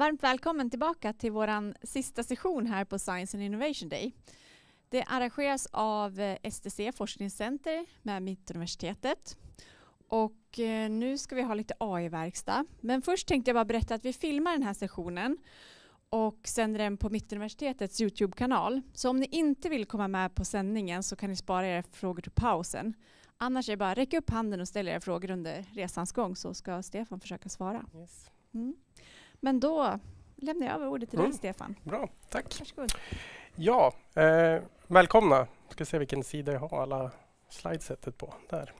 Varmt välkommen tillbaka till vår sista session här på Science and Innovation Day. Det arrangeras av eh, STC Forskningscenter med Mittuniversitetet. Och eh, nu ska vi ha lite AI-verkstad. Men först tänkte jag bara berätta att vi filmar den här sessionen och sänder den på Mittuniversitetets Youtube-kanal. Så om ni inte vill komma med på sändningen så kan ni spara era frågor till pausen. Annars är det bara räcka upp handen och ställa era frågor under resans gång så ska Stefan försöka svara. Yes. Mm. Men då lämnar jag över ordet till dig, mm. Stefan. Bra, tack. Varsågod. Ja, eh, välkomna. Jag ska se vilken sida jag har alla slidesetet på. Där.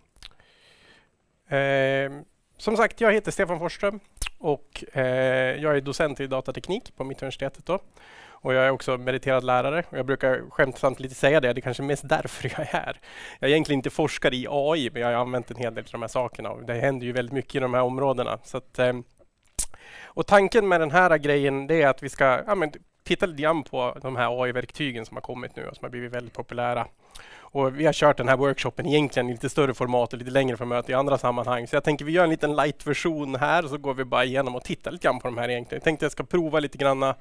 Eh, som sagt, jag heter Stefan Forsström och eh, jag är docent i datateknik på Mittuniversitetet. Och jag är också meriterad lärare och jag brukar skämtsamt lite säga det, det är kanske mest därför jag är här. Jag är egentligen inte forskare i AI, men jag har använt en hel del av de här sakerna och det händer ju väldigt mycket i de här områdena. Så att, eh, och tanken med den här grejen det är att vi ska ja, men, titta lite grann på de här AI-verktygen som har kommit nu och som har blivit väldigt populära. Och vi har kört den här workshopen egentligen i lite större format och lite längre format i andra sammanhang. Så jag tänker vi gör en liten light-version här så går vi bara igenom och tittar lite grann på de här egentligen. Jag tänkte jag ska prova lite granna.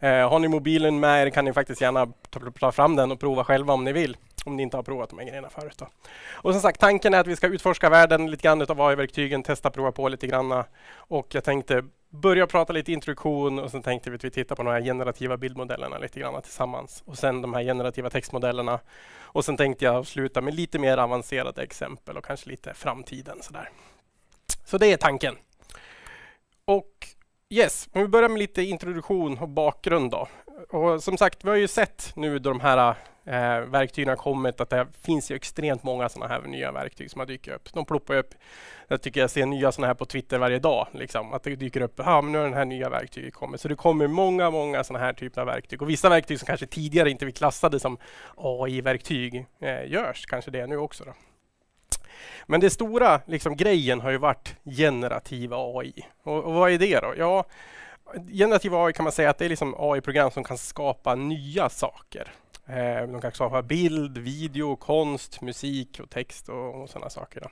Eh, har ni mobilen med er kan ni faktiskt gärna ta fram den och prova själva om ni vill. Om ni inte har provat de här grejerna förut. Då. Och som sagt, tanken är att vi ska utforska världen lite grann av AI-verktygen, testa, prova på lite granna. Och jag tänkte börja prata lite introduktion och sen tänkte vi att vi tittar på de här generativa bildmodellerna lite grann tillsammans och sen de här generativa textmodellerna. Och sen tänkte jag sluta med lite mer avancerade exempel och kanske lite framtiden sådär. Så det är tanken. Och Yes, om vi börjar med lite introduktion och bakgrund då. Och som sagt, vi har ju sett nu då de här eh, verktygen har kommit att det finns ju extremt många sådana här nya verktyg som har dykt upp. De ploppar upp, jag tycker jag ser nya sådana här på Twitter varje dag, liksom, att det dyker upp, ja men nu har den här nya verktyget kommit. Så det kommer många, många sådana här typer av verktyg och vissa verktyg som kanske tidigare inte vi klassade som AI-verktyg eh, görs kanske det nu också. Då. Men det stora liksom, grejen har ju varit generativa AI. Och, och, vad är det då? Ja, generativ AI kan man säga att det är liksom AI-program som kan skapa nya saker. Eh, de kan skapa bild, video, konst, musik och text och, och sådana saker. Då.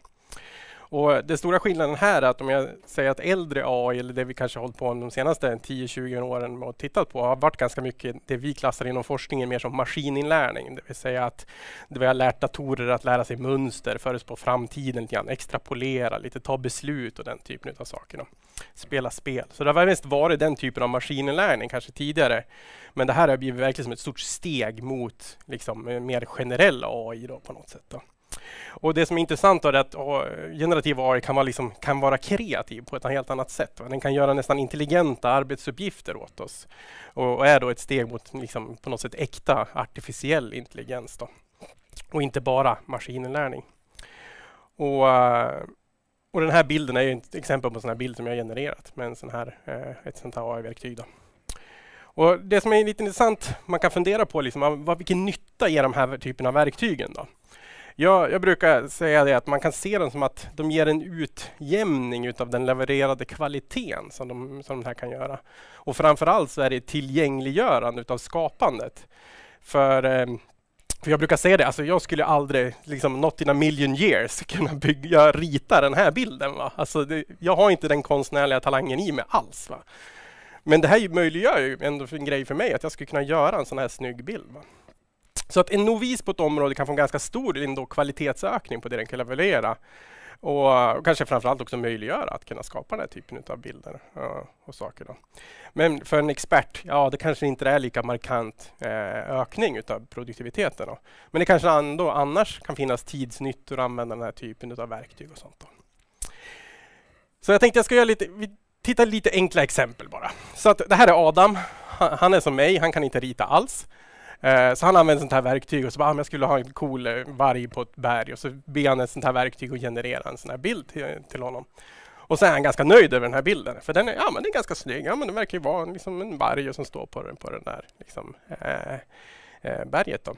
Och Den stora skillnaden här är att om jag säger att äldre AI, eller det vi kanske hållit på med de senaste 10-20 åren och tittat på, har varit ganska mycket det vi klassar inom forskningen mer som maskininlärning. Det vill säga att vi har lärt datorer att lära sig mönster, förutspå framtiden lite grann, extrapolera, lite ta beslut och den typen av saker. Då. Spela spel. Så det har mest varit den typen av maskininlärning kanske tidigare. Men det här har blivit verkligen som ett stort steg mot liksom, mer generell AI då, på något sätt. Då. Och det som är intressant är att generativ AI kan vara, liksom, kan vara kreativ på ett helt annat sätt. Va? Den kan göra nästan intelligenta arbetsuppgifter åt oss och, och är då ett steg mot liksom, på något sätt äkta artificiell intelligens då. och inte bara maskininlärning. Och, eh, och den här bilden är ett exempel på en sån här bild som jag genererat med en sån här, eh, ett sånt här AI-verktyg. Och det som är lite intressant, man kan fundera på liksom, vad, vilken nytta ger de här typen av verktygen? Då? Jag, jag, brukar säga det att man kan se dem som att de ger en utjämning utav den levererade kvaliteten som de, som de här kan göra. Och framförallt så är det tillgängliggörande utav skapandet. För, eh, för jag brukar säga det, alltså jag skulle aldrig, liksom, not in a million years, kunna bygga, rita den här bilden. Va? Alltså det, jag har inte den konstnärliga talangen i mig alls. Va? Men det här möjliggör ju ändå en grej för mig, att jag skulle kunna göra en sån här snygg bild. Va? Så att en novis på ett område kan få en ganska stor ändå, kvalitetsökning på det den kan leverera. Och, och kanske framförallt också möjliggöra att kunna skapa den här typen av bilder uh, och saker. Då. Men för en expert, ja det kanske inte är lika markant eh, ökning utav produktiviteten. Då. Men det kanske ändå annars kan finnas tidsnyttor att använda den här typen av verktyg och sånt. Då. Så jag tänkte jag ska göra lite, vi tittar lite enkla exempel bara. Så att det här är Adam, han, han är som mig, han kan inte rita alls. Eh, så han använder ett sånt här verktyg och så bara, ah, jag skulle ha en cool eh, varg på ett berg och så ber han ett sånt här verktyg att generera en sån här bild till, eh, till honom. Och så är han ganska nöjd över den här bilden, för den är, ja, men den är ganska snygg. Ja, men det verkar ju vara liksom en varg som står på den, på den där liksom, eh, eh, berget. Då.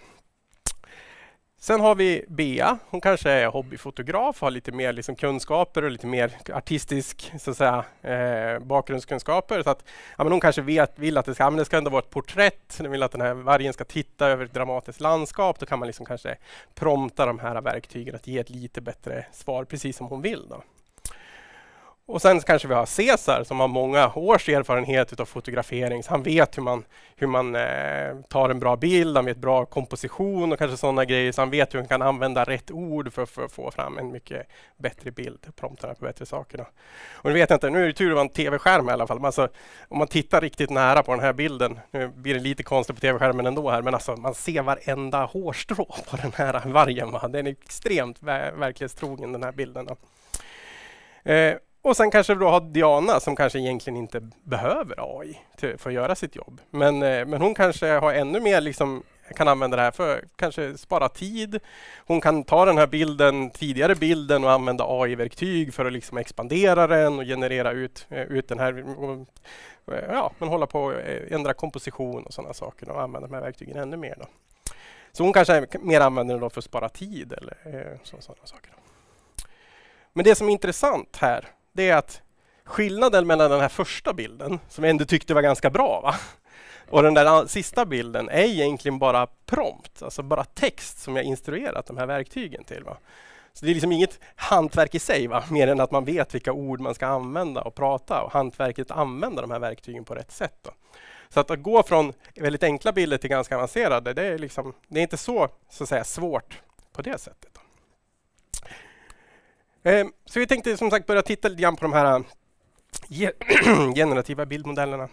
Sen har vi Bea. Hon kanske är hobbyfotograf, och har lite mer liksom kunskaper och lite mer artistisk så att säga, eh, bakgrundskunskaper. Så att, ja, men hon kanske vet, vill att det ska, ja, det ska ändå vara ett porträtt. hon vill att den här vargen ska titta över ett dramatiskt landskap. Då kan man liksom kanske prompta de här verktygen att ge ett lite bättre svar, precis som hon vill. Då. Och sen kanske vi har Cesar som har många års erfarenhet av fotografering. Så han vet hur man, hur man eh, tar en bra bild, han vet bra komposition och kanske sådana grejer. Så han vet hur man kan använda rätt ord för, för att få fram en mycket bättre bild. Promptarna på bättre saker. Då. Och nu vet jag inte, nu är det tur att det var en tv-skärm i alla fall. Men alltså, om man tittar riktigt nära på den här bilden, nu blir det lite konstigt på tv-skärmen ändå här, men alltså, man ser varenda hårstrå på den här vargen. Va? Den är extremt ver verklighetstrogen den här bilden. Eh, och sen kanske då har Diana som kanske egentligen inte behöver AI till, för att göra sitt jobb. Men, eh, men hon kanske har ännu mer liksom kan använda det här för kanske spara tid. Hon kan ta den här bilden, tidigare bilden och använda AI-verktyg för att liksom expandera den och generera ut, eh, ut den här. Eh, ja, men hålla på och ändra komposition och sådana saker och använda de här verktygen ännu mer. Då. Så hon kanske mer använder den för att spara tid eller sådana saker. Men det som är intressant här det är att skillnaden mellan den här första bilden, som jag ändå tyckte var ganska bra, va? och den där sista bilden är egentligen bara prompt, alltså bara text som jag instruerat de här verktygen till. Va? Så det är liksom inget hantverk i sig, va? mer än att man vet vilka ord man ska använda och prata och hantverket använda de här verktygen på rätt sätt. Då. Så att, att gå från väldigt enkla bilder till ganska avancerade, det är, liksom, det är inte så, så att säga, svårt på det sättet. Ehm, så vi tänkte som sagt börja titta lite grann på de här generativa bildmodellerna.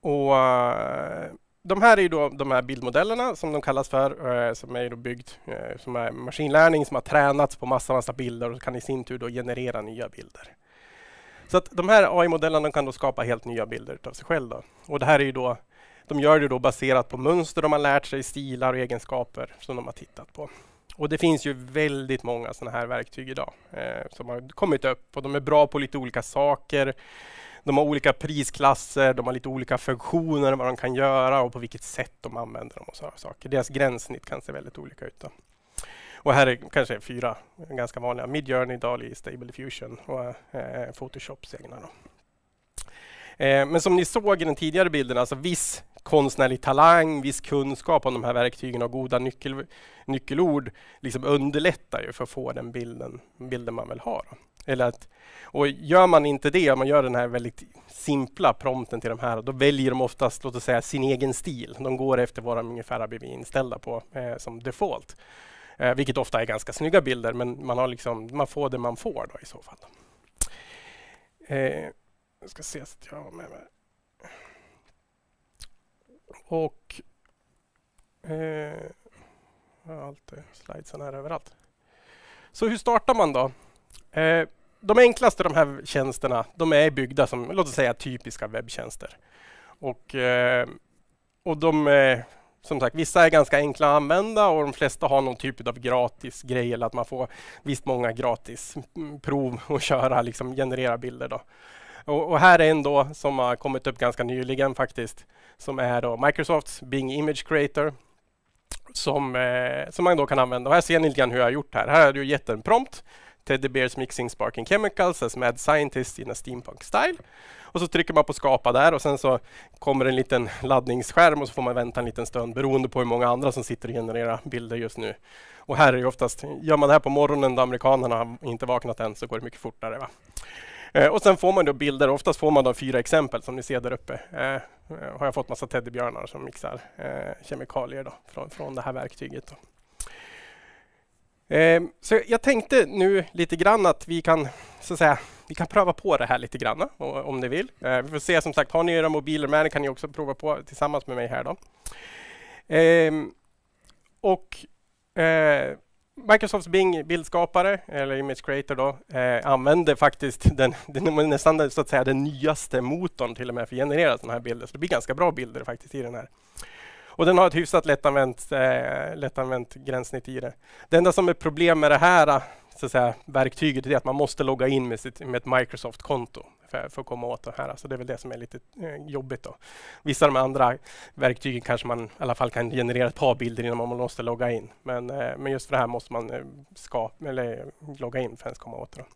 Och eh, de här är ju då de här bildmodellerna som de kallas för, eh, som är då byggd eh, som är maskinlärning som har tränats på massa, massa bilder och kan i sin tur då generera nya bilder. Så att de här AI-modellerna kan då skapa helt nya bilder av sig själva. Och det här är då, de gör det då baserat på mönster de har lärt sig, stilar och egenskaper som de har tittat på. Och Det finns ju väldigt många sådana här verktyg idag eh, som har kommit upp och de är bra på lite olika saker. De har olika prisklasser, de har lite olika funktioner, vad de kan göra och på vilket sätt de använder dem. och sådana saker. Deras gränssnitt kan se väldigt olika ut. Då. Och här är kanske fyra ganska vanliga. Midjourney, DALI, Stable Diffusion och eh, Photoshops egna. Då. Eh, men som ni såg i den tidigare bilden, alltså viss konstnärlig talang, viss kunskap om de här verktygen och goda nyckel, nyckelord liksom underlättar ju för att få den bilden, bilden man vill ha. Då. Eller att, och gör man inte det, om man gör den här väldigt simpla prompten till de här, då väljer de oftast låt oss säga, sin egen stil. De går efter vad de ungefär har blivit inställda på eh, som default. Eh, vilket ofta är ganska snygga bilder, men man, har liksom, man får det man får då, i så fall. Eh, jag ska se så att jag har med mig. Och... Eh, allt slidesen här överallt. Så hur startar man då? Eh, de enklaste de här tjänsterna, de är byggda som, låt oss säga, typiska webbtjänster. Och, eh, och de... Eh, som sagt, vissa är ganska enkla att använda och de flesta har någon typ av gratis grej eller att man får visst många gratis mm, prov att köra, liksom generera bilder. Då. Och, och, här är en då som har kommit upp ganska nyligen faktiskt, som är då Microsofts Bing Image Creator som, eh, som man då kan använda. Och här ser ni lite grann hur jag har gjort här. Här har jag gett en prompt Teddy Bears Mixing Sparking Chemicals as Mad Scientist in a Steampunk Style. Och så trycker man på skapa där och sen så kommer en liten laddningsskärm och så får man vänta en liten stund beroende på hur många andra som sitter och genererar bilder just nu. Och här är ju oftast, gör man det här på morgonen då amerikanerna inte vaknat än så går det mycket fortare. Va? Eh, och sen får man då bilder, oftast får man då fyra exempel som ni ser där uppe. Eh, eh, har jag fått massa teddybjörnar som mixar kemikalier då, från, från det här verktyget. Då. Så jag tänkte nu lite grann att vi kan, så att säga, vi kan pröva på det här lite grann om ni vill. Vi får se, som sagt, har ni era mobiler med kan ni också prova på tillsammans med mig här. Då. Ehm, och Microsofts Bing-bildskapare, eller Image Creator, då, eh, använder faktiskt den, den, nästan så att säga, den nyaste motorn till och med för att generera sådana här bilder. Så det blir ganska bra bilder faktiskt i den här. Och den har ett hyfsat lättanvänt, eh, lättanvänt gränssnitt i det. Det enda som är problem med det här eh, så att säga, verktyget är att man måste logga in med, sitt, med ett Microsoft-konto för, för att komma åt det här. Alltså det är väl det som är lite eh, jobbigt. Då. Vissa av de andra verktygen kanske man i alla fall kan generera ett par bilder innan man måste logga in. Men, eh, men just för det här måste man eh, skapa, eller, logga in för att komma åt det. Då.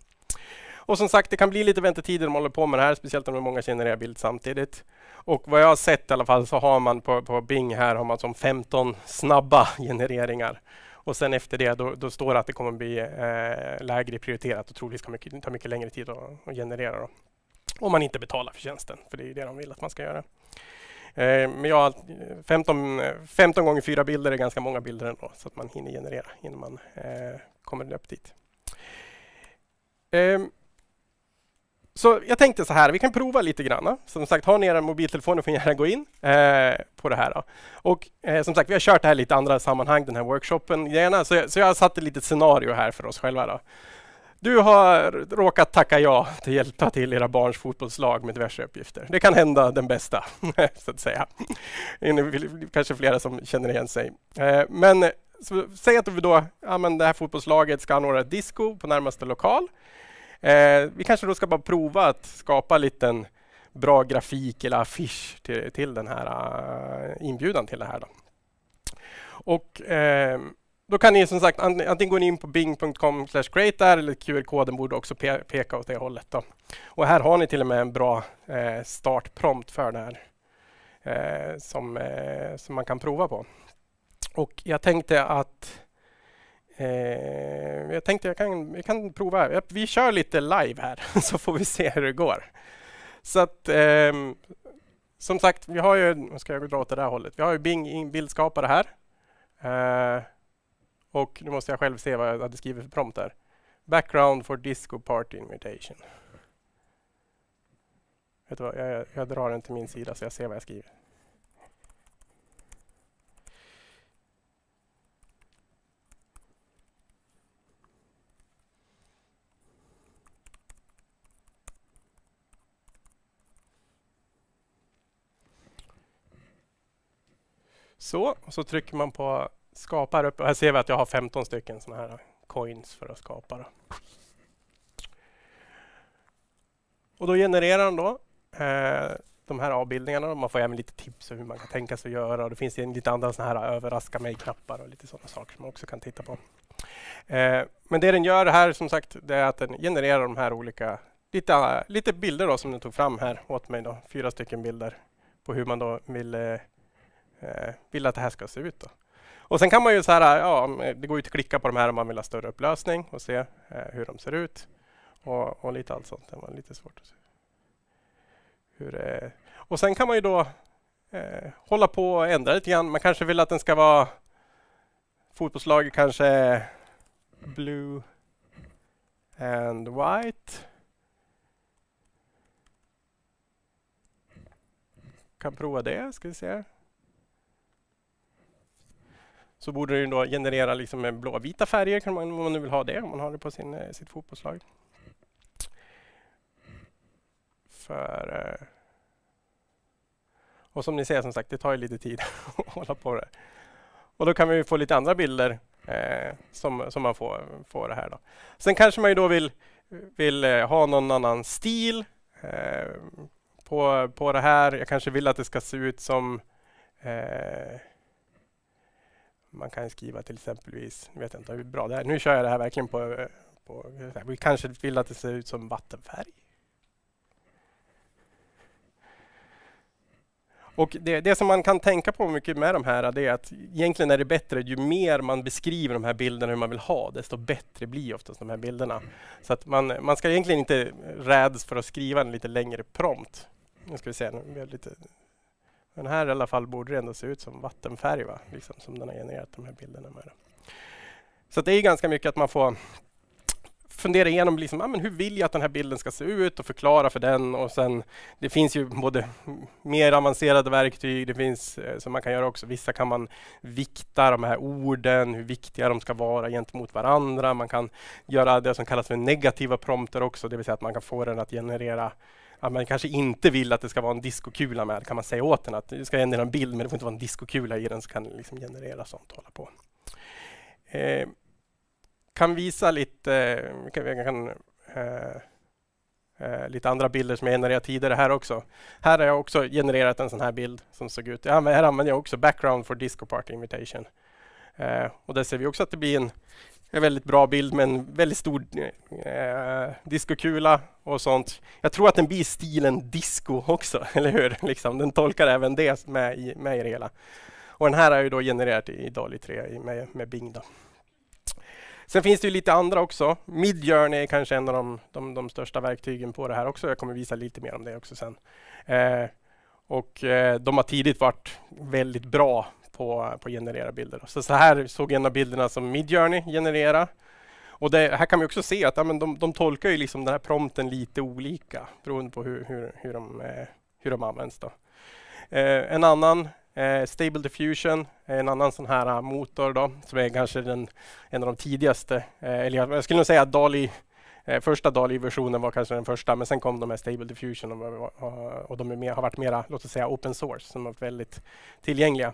Och som sagt, det kan bli lite väntetider om man håller på med det här, speciellt om det är många genererar bild samtidigt. Och vad jag har sett i alla fall så har man på, på Bing här har man som 15 snabba genereringar. Och sen efter det, då, då står det att det kommer bli eh, lägre prioriterat och troligtvis kan det ta mycket längre tid att, att generera. Då. Om man inte betalar för tjänsten, för det är det de vill att man ska göra. Eh, men jag, 15, 15 gånger fyra bilder är ganska många bilder ändå, så att man hinner generera innan man eh, kommer upp dit. Ehm, så jag tänkte så här, vi kan prova lite grann. Som sagt, har ni era mobiltelefoner får ni gärna gå in eh, på det här. Då. Och eh, som sagt, vi har kört det här i lite andra sammanhang, den här workshopen. Gärna, så, jag, har satt ett litet scenario här för oss själva. Då. Du har råkat tacka ja till att hjälpa till era barns fotbollslag med diverse uppgifter. Det kan hända den bästa, så att säga. Det är kanske flera som känner igen sig. Eh, men säg att vi då, ja, men det här fotbollslaget ska anordna disco på närmaste lokal. Eh, vi kanske då ska bara prova att skapa en liten bra grafik eller affisch till, till den här eh, inbjudan till det här. Då. Och eh, då kan ni som sagt antingen gå in på bing.com create där eller QR-koden borde också pe peka åt det hållet. Då. Och här har ni till och med en bra eh, startprompt för det här eh, som, eh, som man kan prova på. Och jag tänkte att eh, jag tänkte jag kan, jag kan prova. Vi kör lite live här så får vi se hur det går. Så att ehm, som sagt, vi har ju, ska jag dra åt det där hållet, vi har ju Bing bildskapare här. Eh, och nu måste jag själv se vad jag hade skrivit för prompt där. Background for disco party invitation. Vet du vad, jag, jag drar den till min sida så jag ser vad jag skriver. Så, och så trycker man på skapar upp. Här ser vi att jag har 15 stycken sådana här coins för att skapa. Då. Och då genererar den då eh, de här avbildningarna. Man får även lite tips om hur man kan tänka sig att göra. det finns en, lite andra såna här överraska mig-knappar och lite sådana saker som man också kan titta på. Eh, men det den gör här som sagt, det är att den genererar de här olika lite, lite bilder då, som den tog fram här åt mig. Då. Fyra stycken bilder på hur man då vill, eh, eh vill att det här ska se ut. Då. Och sen kan man ju så här, ja, det går ju att klicka på de här om man vill ha större upplösning och se eh, hur de ser ut. Och, och, lite allt sånt. Det var lite svårt att se. Hur, eh, och sen kan man ju då eh, hålla på och ändra lite grann. Man kanske vill att den ska vara fotbollslaget kanske blue and white. Kan prova det, ska vi se så borde det ju då generera liksom med blåvita färger man, om man nu vill ha det, om man har det på sin, eh, sitt fotbollslag. För, eh, och som ni ser, som sagt, det tar ju lite tid att hålla på det. Och då kan vi få lite andra bilder eh, som, som man får, får det här. Då. Sen kanske man ju då vill, vill eh, ha någon annan stil eh, på, på det här. Jag kanske vill att det ska se ut som eh, man kan skriva till exempelvis, nu vet jag inte hur bra det är. Nu kör jag det här verkligen på, på vi kanske vill att det ser ut som vattenfärg. Och det, det, som man kan tänka på mycket med de här är att egentligen är det bättre ju mer man beskriver de här bilderna hur man vill ha, desto bättre blir oftast de här bilderna. Så att man, man ska egentligen inte rädas för att skriva en lite längre prompt. Nu ska vi se, nu blir lite men här i alla fall borde det ändå se ut som vattenfärg va? Liksom, som den har genererat de här bilderna med. Så det är ganska mycket att man får fundera igenom liksom, ah, men hur vill jag att den här bilden ska se ut och förklara för den. Och sen, det finns ju både mer avancerade verktyg det finns, eh, som man kan göra också. Vissa kan man vikta de här orden, hur viktiga de ska vara gentemot varandra. Man kan göra det som kallas för negativa prompter också, det vill säga att man kan få den att generera att man kanske inte vill att det ska vara en diskokula med, kan man säga åt den att du ska generera en bild men det får inte vara en diskokula i den så kan den liksom generera sånt och hålla på. Eh, kan visa lite, kan, kan, eh, eh, lite andra bilder som jag genererat tidigare här också. Här har jag också genererat en sån här bild som såg ut. Ja, här använder jag också background for disco party invitation. Eh, och där ser vi också att det blir en en väldigt bra bild med en väldigt stor eh, diskokula och sånt. Jag tror att den blir stilen disco också, eller hur? Liksom, den tolkar även det med i, med i det hela. Och den här är ju då genererad i DALI 3 med, med Bing. Då. Sen finns det ju lite andra också. Midjourney är kanske en av de, de, de, största verktygen på det här också. Jag kommer visa lite mer om det också sen. Eh, och eh, de har tidigt varit väldigt bra på, på generera bilder. Så, så här såg en av bilderna som Midjourney generera. Och det, här kan vi också se att ja, men de, de tolkar ju liksom den här prompten lite olika beroende på hur, hur, hur, de, eh, hur de används. Då. Eh, en annan eh, Stable Diffusion, eh, en annan sån här eh, motor då, som är kanske den, en av de tidigaste. Eh, eller jag, jag skulle nog säga att DALI, första DALI-versionen var kanske den första, men sen kom de här Stable Diffusion och, och, och de mer, har varit mera, låt oss säga, open source, som har varit väldigt tillgängliga.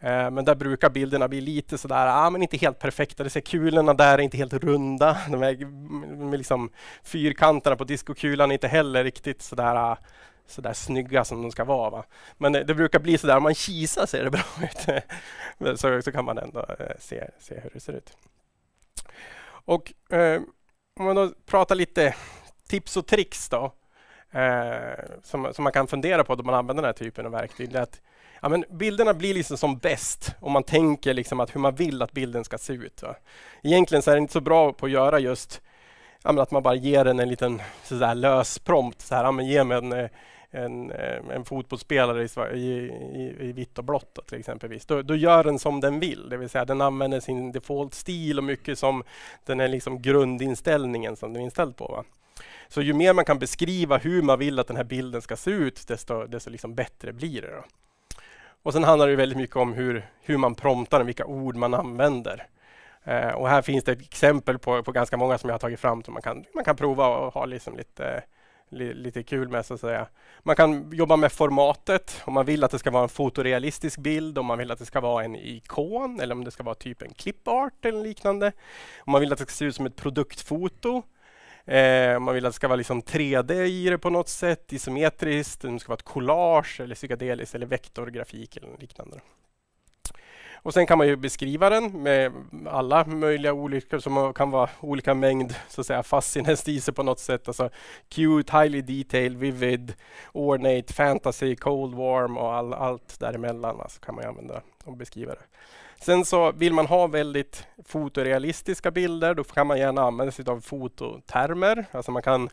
Eh, men där brukar bilderna bli lite sådär, ah, men inte helt perfekta. Det ser kulorna där är inte helt runda. De här liksom fyrkanterna på diskokulan är inte heller riktigt sådär, ah, sådär snygga som de ska vara. Va? Men det, eh, det, brukar bli sådär, om man kisar ser det bra ut. så, så kan man ändå eh, se, se hur det ser ut. Och eh, om man då pratar lite tips och tricks då. Eh, som, som man kan fundera på då man använder den här typen av verktyg. att ja, men bilderna blir liksom som bäst om man tänker liksom att hur man vill att bilden ska se ut. Va? Egentligen så är det inte så bra på att göra just ja, att man bara ger den en liten sådär, lös prompt. Så här, ja, men ge mig en, eh, en, eh, en fotbollsspelare i, i, i, i vitt och blått till exempelvis. Då, då, gör den som den vill, det vill säga den använder sin default-stil och mycket som den är liksom grundinställningen som den är inställd på. Va? Så ju mer man kan beskriva hur man vill att den här bilden ska se ut, desto, desto liksom bättre blir det. Då. Och sen handlar det väldigt mycket om hur, hur man promptar och vilka ord man använder. Eh, och här finns det exempel på, på ganska många som jag har tagit fram som man kan, man kan prova och ha liksom lite, li, lite kul med. Så att säga. Man kan jobba med formatet. Om man vill att det ska vara en fotorealistisk bild, om man vill att det ska vara en ikon eller om det ska vara typ en clipart eller liknande. Om man vill att det ska se ut som ett produktfoto Eh, man vill att det ska vara liksom 3D i det på något sätt, isometriskt, det ska vara ett collage eller psykedeliskt eller vektorgrafik eller liknande. Och sen kan man ju beskriva den med alla möjliga olika, som kan vara olika mängd så att säga fastsinnes på något sätt. Alltså cute, highly detailed, vivid, ornate, fantasy, cold, warm och all, allt däremellan. Alltså kan man använda och beskriva det. Sen så vill man ha väldigt fotorealistiska bilder, då kan man gärna använda sig av fototermer. Alltså man kan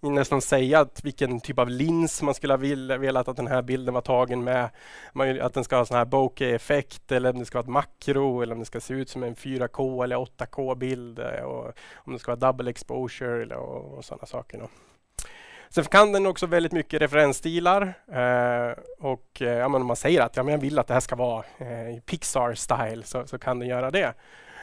nästan säga att vilken typ av lins man skulle ha velat att den här bilden var tagen med. att den ska ha sån här bokeh-effekt eller om det ska vara ett makro eller om det ska se ut som en 4K eller 8K-bild. Eh, om det ska vara double exposure eller, och, och sådana saker. Då. Sen kan den också väldigt mycket referensstilar eh, och eh, ja, om man säger att ja, men jag vill att det här ska vara eh, Pixar-style så, så, kan den göra det.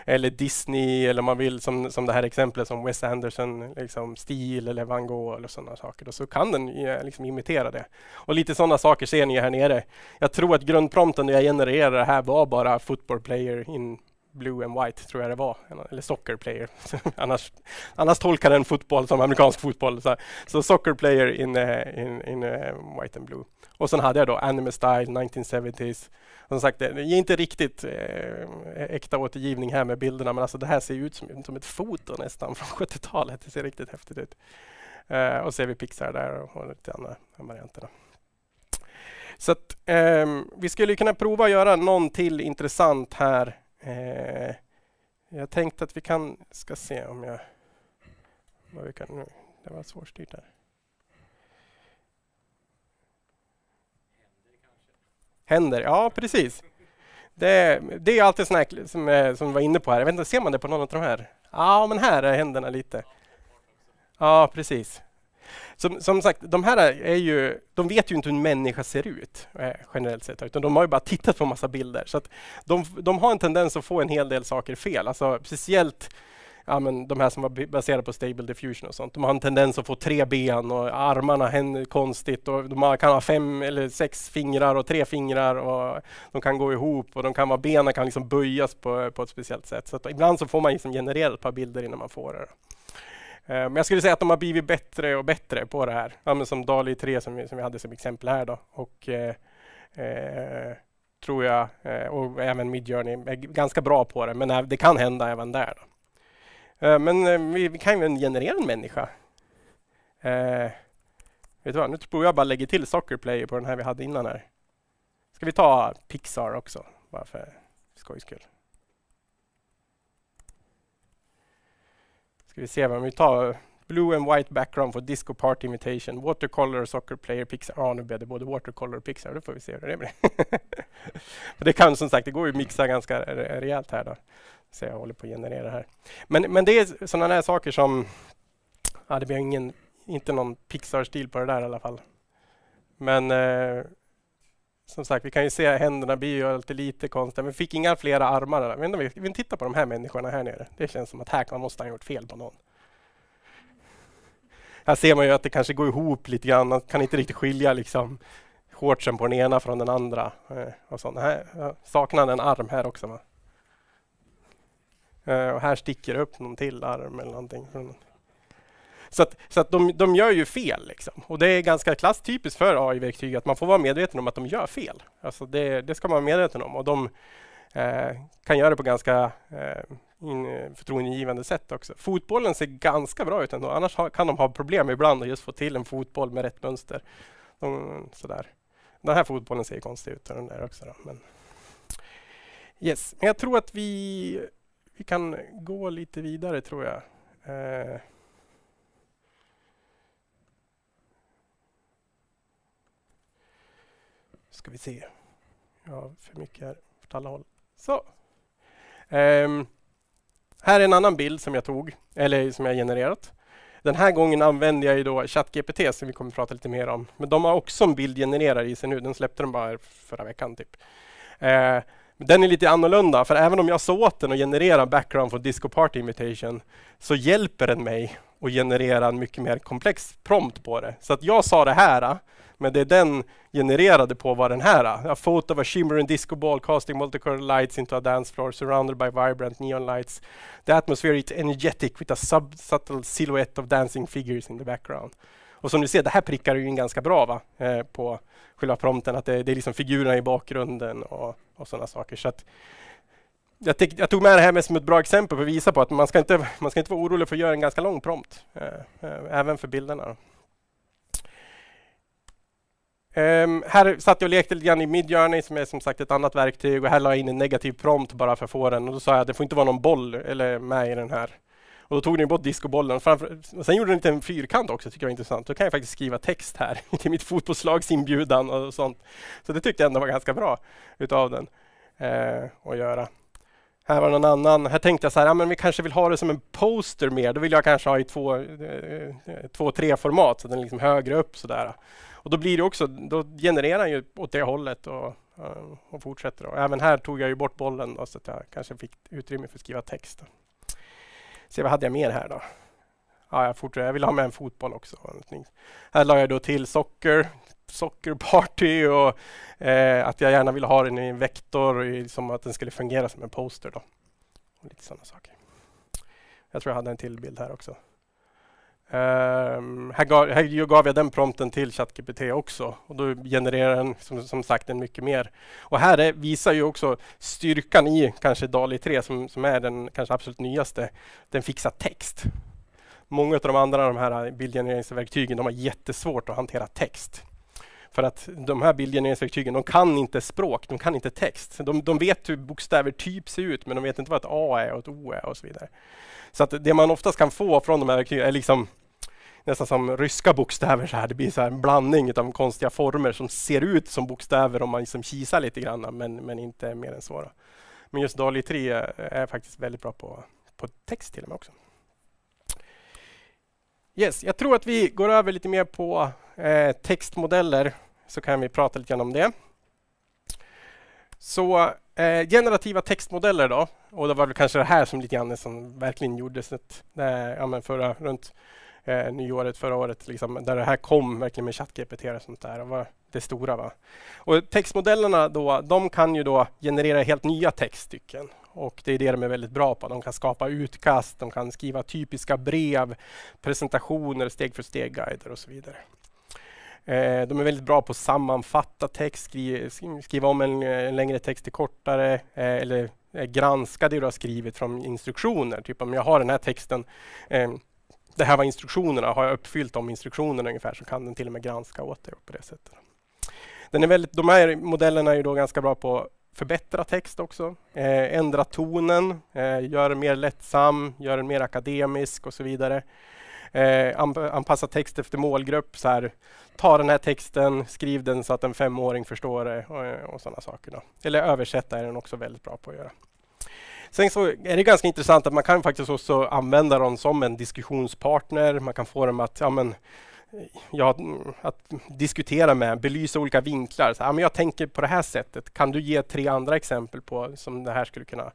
Eller Disney eller man vill som, som det här exemplet som Wes Anderson, liksom, stil eller Van Gogh eller sådana saker. Och så kan den eh, liksom imitera det. Och lite sådana saker ser ni här nere. Jag tror att grundprompten när jag genererade det här var bara football player in Blue and White tror jag det var, eller Soccer Player. annars, annars tolkar den fotboll som amerikansk fotboll. Så, så Soccer Player in, uh, in, in uh, White and Blue. Och sen hade jag då Anime Style, 1970s. Som sagt, det är inte riktigt eh, äkta återgivning här med bilderna, men alltså det här ser ut som, som ett foto nästan från 70-talet. Det ser riktigt häftigt ut. Eh, och så ser vi Pixar där och, och lite andra varianterna. Så att, eh, vi skulle kunna prova att göra någon till intressant här Eh, jag tänkte att vi kan, ska se om jag, vad vi kan det var svårstyrt där. Händer, ja precis. Det, det är alltid sådana här som, eh, som var inne på här, jag vet inte, ser man det på någon av de här? Ja, men här är händerna lite. Ja, precis. Som, som sagt, de här är ju, de vet ju inte hur en människa ser ut eh, generellt sett, utan de har ju bara tittat på en massa bilder. Så de, de, har en tendens att få en hel del saker fel, alltså speciellt ja, men de här som var baserade på stable diffusion och sånt. De har en tendens att få tre ben och armarna händer konstigt och de kan ha fem eller sex fingrar och tre fingrar och de kan gå ihop och de kan vara benen kan liksom böjas på, på ett speciellt sätt. Så ibland så får man liksom generera ett par bilder innan man får det. Eh, men jag skulle säga att de har blivit bättre och bättre på det här. Ja, som DALI 3 som vi, som vi hade som exempel här då. Och, eh, eh tror jag, eh, och även Midjourney är ganska bra på det, men det kan hända även där. Då. Men vi, kan ju generera en människa. Eh, vet du vad, nu tror jag bara lägger till Soccer Player på den här vi hade innan här. Ska vi ta Pixar också, bara för skojs skull. Ska vi se, om vi tar Blue and White Background for Disco party Imitation, Watercolor, Soccer Player, Pixar. Ja, ah, nu blev det både Watercolor och Pixar. Då får vi se hur det blir. det kan som sagt, det går ju att mixa ganska rejält här. Då. Så jag håller på att generera här. Men, men det är sådana där saker som... Ja, det blir ingen, inte någon Pixar-stil på det där i alla fall. Men eh, som sagt, vi kan ju se händerna blir ju alltid lite konstiga, men vi fick inga flera armar. Där. Men vi, tittar på de här människorna här nere. Det känns som att här man måste ha gjort fel på någon. Här ser man ju att det kanske går ihop lite grann. Man kan inte riktigt skilja liksom, shortsen på den ena från den andra. Eh, och sånt. Här, saknar han en arm här också? Va? Eh, och här sticker upp någon till arm eller någonting. Så att, så att de, de gör ju fel. Liksom. Och det är ganska klasstypiskt för AI-verktyg att man får vara medveten om att de gör fel. Alltså det, det ska man vara medveten om. Och de eh, kan göra det på ganska eh, in, förtroendegivande sätt också. Fotbollen ser ganska bra ut ändå. Annars ha, kan de ha problem ibland att just få till en fotboll med rätt mönster. De, sådär. Den här fotbollen ser konstig ut. Den där också då, men. Yes, men jag tror att vi, vi kan gå lite vidare tror jag. Eh. ska vi se. Jag har för mycket här åt alla håll. Så. Um, här är en annan bild som jag tog, eller som jag genererat. Den här gången använder jag då ChatGPT som vi kommer att prata lite mer om. Men de har också en bildgenererare i sig nu. Den släppte de bara förra veckan. typ. Uh, den är lite annorlunda, för även om jag sa åt den att generera background för Disco Party Invitation så hjälper den mig och generera en mycket mer komplex prompt på det. Så att jag sa det här, äh, men det den genererade på var den här. Äh. A photo of a shimmering disco ball casting multicolored lights into a dance floor surrounded by vibrant neon lights. The atmosphere is energetic with a subtle silhouette of dancing figures in the background. Och som du ser, det här prickar ju in ganska bra va? Eh, på själva prompten, att det, det, är liksom figurerna i bakgrunden och, och sådana saker. Så att jag, tyck, jag, tog med det här med som ett bra exempel för att visa på att man ska inte, man ska inte vara orolig för att göra en ganska lång prompt, eh, eh, även för bilderna. Um, här satt jag och lekte lite grann i Midjourney som är som sagt ett annat verktyg och här la jag in en negativ prompt bara för att få den och då sa jag att det får inte vara någon boll eller med i den här. Och då tog den bort discobollen. sen gjorde den en liten fyrkant också, tycker jag var intressant. Då kan jag faktiskt skriva text här till mitt fotbollslags inbjudan och sånt. Så det tyckte jag ändå var ganska bra utav den eh, att göra. Här var någon annan. Här tänkte jag så här, ja, men vi kanske vill ha det som en poster mer. Då vill jag kanske ha i 2-3 eh, format, så att den är liksom högre upp sådär. Och då blir det också, då genererar den ju åt det hållet och, eh, och fortsätter. Och även här tog jag ju bort bollen då, så att jag kanske fick utrymme för att skriva text. Se vad hade jag mer här då? Ja, jag, jag vill ha med en fotboll också. Här la jag då till socker, sockerparty och eh, att jag gärna ville ha den i en vektor som liksom att den skulle fungera som en poster. Då. Och lite sådana saker. Jag tror jag hade en till bild här också. Um, här, gav, här, gav, jag den prompten till ChatGPT också och då genererar den som, som sagt en mycket mer. Och här är, visar ju också styrkan i kanske DALI 3 som, som är den kanske absolut nyaste. Den fixar text. Många av de andra de här bildgenereringsverktygen de har jättesvårt att hantera text. För att de här bildgenereringsverktygen, de kan inte språk, de kan inte text. De, de, vet hur bokstäver typ ser ut, men de vet inte vad ett A är och ett O är och så vidare. Så att det man oftast kan få från de här verktygen är liksom nästan som ryska bokstäver. Så här. Det blir så en blandning av konstiga former som ser ut som bokstäver om man liksom kisar lite grann, men, men inte mer än så. Då. Men just DALI 3 är faktiskt väldigt bra på, på text till och med också. Yes, jag tror att vi går över lite mer på eh, textmodeller så kan vi prata lite grann om det. Så eh, generativa textmodeller då. Och det var väl kanske det här som lite grann som verkligen gjordes ett, eh, ja, förra, runt eh, nyåret förra året. Liksom, där det här kom verkligen med ChatGPT och sånt där. Det var det stora. Va? Och textmodellerna då, de kan ju då generera helt nya textstycken. Och det är det de är väldigt bra på. De kan skapa utkast, de kan skriva typiska brev, presentationer, steg för steg-guider och så vidare. Eh, de är väldigt bra på att sammanfatta text, skri skriva om en, en, längre text till kortare eh, eller eh, granska det du har skrivit från instruktioner. Typ om jag har den här texten, eh, det här var instruktionerna, har jag uppfyllt de instruktionerna ungefär så kan den till och med granska åt dig på det sättet. Den är väldigt, de här modellerna är då ganska bra på att förbättra text också, eh, ändra tonen, eh, gör den mer lättsam, gör den mer akademisk och så vidare eh, anpassa text efter målgrupp. Så här, ta den här texten, skriv den så att en femåring förstår det och, och sådana saker. Då. Eller översätta är den också väldigt bra på att göra. Sen så är det ganska intressant att man kan faktiskt också använda dem som en diskussionspartner. Man kan få dem att ja, men, eh, Ja, att diskutera med, belysa olika vinklar. Så, ja, men jag tänker på det här sättet, kan du ge tre andra exempel på som det här skulle kunna